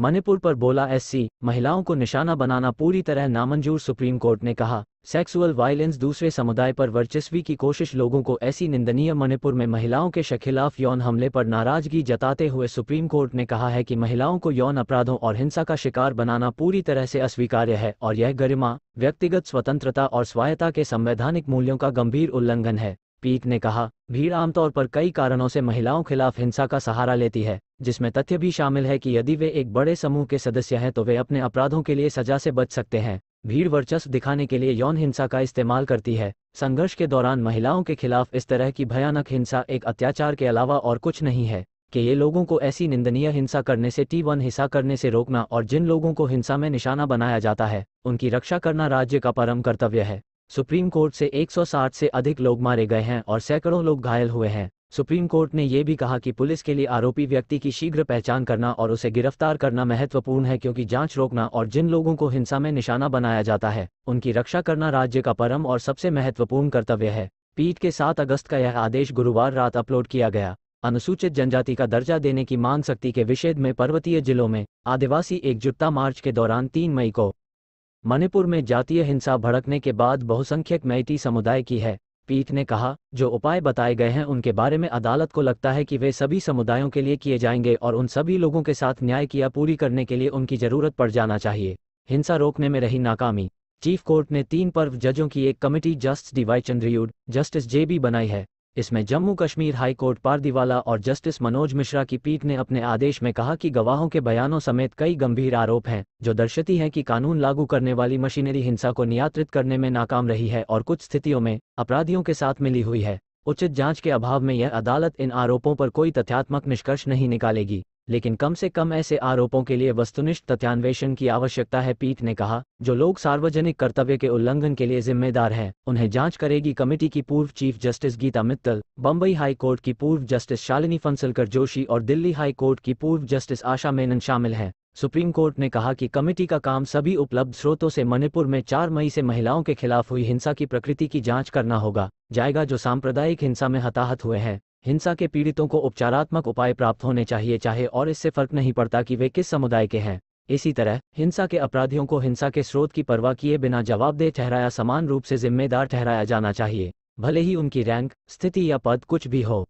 मणिपुर पर बोला एससी महिलाओं को निशाना बनाना पूरी तरह नामंजूर सुप्रीम कोर्ट ने कहा सेक्सुअल वायलेंस दूसरे समुदाय पर वर्चस्वी की कोशिश लोगों को ऐसी निंदनीय मणिपुर में महिलाओं के खिलाफ यौन हमले पर नाराजगी जताते हुए सुप्रीम कोर्ट ने कहा है कि महिलाओं को यौन अपराधों और हिंसा का शिकार बनाना पूरी तरह से अस्वीकार्य है और यह गरिमा व्यक्तिगत स्वतंत्रता और स्वायत्ता के संवैधानिक मूल्यों का गंभीर उल्लंघन है पीक ने कहा भीड़ आमतौर पर कई कारणों से महिलाओं खिलाफ हिंसा का सहारा लेती है जिसमें तथ्य भी शामिल है कि यदि वे एक बड़े समूह के सदस्य हैं तो वे अपने अपराधों के लिए सजा से बच सकते हैं भीड़ वर्चस्व दिखाने के लिए यौन हिंसा का इस्तेमाल करती है संघर्ष के दौरान महिलाओं के खिलाफ इस तरह की भयानक हिंसा एक अत्याचार के अलावा और कुछ नहीं है कि ये लोगों को ऐसी निंदनीय हिंसा करने से टी वन हिंसा करने से रोकना और जिन लोगों को हिंसा में निशाना बनाया जाता है उनकी रक्षा करना राज्य का परम कर्तव्य है सुप्रीम कोर्ट से 160 से अधिक लोग मारे गए हैं और सैकड़ों लोग घायल हुए हैं सुप्रीम कोर्ट ने यह भी कहा कि पुलिस के लिए आरोपी व्यक्ति की शीघ्र पहचान करना और उसे गिरफ्तार करना महत्वपूर्ण है क्योंकि जांच रोकना और जिन लोगों को हिंसा में निशाना बनाया जाता है उनकी रक्षा करना राज्य का परम और सबसे महत्वपूर्ण कर्तव्य है पीठ के सात अगस्त का यह आदेश गुरुवार रात अपलोड किया गया अनुसूचित जनजाति का दर्जा देने की मांग सख्ती के विषेद में पर्वतीय जिलों में आदिवासी एकजुटता मार्च के दौरान तीन मई को मणिपुर में जातीय हिंसा भड़कने के बाद बहुसंख्यक मैती समुदाय की है पीठ ने कहा जो उपाय बताए गए हैं उनके बारे में अदालत को लगता है कि वे सभी समुदायों के लिए किए जाएंगे और उन सभी लोगों के साथ न्याय किया पूरी करने के लिए उनकी जरूरत पड़ जाना चाहिए हिंसा रोकने में रही नाकामी चीफ कोर्ट ने तीन पर्व जजों की एक committee justice DY Chandrachud justice J B बनाई है इसमें जम्मू कश्मीर हाईकोर्ट पारदीवाला और जस्टिस मनोज मिश्रा की पीठ ने अपने आदेश में कहा कि गवाहों के बयानों समेत कई गंभीर आरोप हैं जो दर्शती हैं कि कानून लागू करने वाली मशीनरी हिंसा को नियंत्रित करने में नाकाम रही है और कुछ स्थितियों में अपराधियों के साथ मिली हुई है उचित जांच के अभाव में यह अदालत इन आरोपों पर कोई तथ्यात्मक निष्कर्ष नहीं निकालेगी लेकिन कम से कम ऐसे आरोपों के लिए वस्तुनिष्ठ तथ्यान्वेषण की आवश्यकता है पीठ ने कहा जो लोग सार्वजनिक कर्तव्य के उल्लंघन के लिए जिम्मेदार हैं उन्हें जांच करेगी कमेटी की पूर्व chief justice Gita Mittal Bombay high court की पूर्व जस्टिस शालिनी फंसलकर जोशी और दिल्ली हाई कोर्ट की पूर्व जस्टिस आशा मेनन शामिल हैं सुप्रीम कोर्ट ने कहा कि कमेटी का काम सभी उपलब्ध स्रोतों से मणिपुर में 4 मई से महिलाओं के खिलाफ हुई हिंसा की प्रकृति की जांच करना होगा जाएगा जो सांप्रदायिक हिंसा में हताहत हुए हैं हिंसा के पीड़ितों को उपचारात्मक उपाय प्राप्त होने चाहिए चाहे और इससे फर्क नहीं पड़ता कि वे किस समुदाय के हैं इसी तरह हिंसा के अपराधियों को हिंसा के स्रोत की परवाह किए बिना जवाबदेह ठहराया समान रूप से जिम्मेदार ठहराया जाना चाहिए भले ही उनकी रैंक स्थिति या पद कुछ भी हो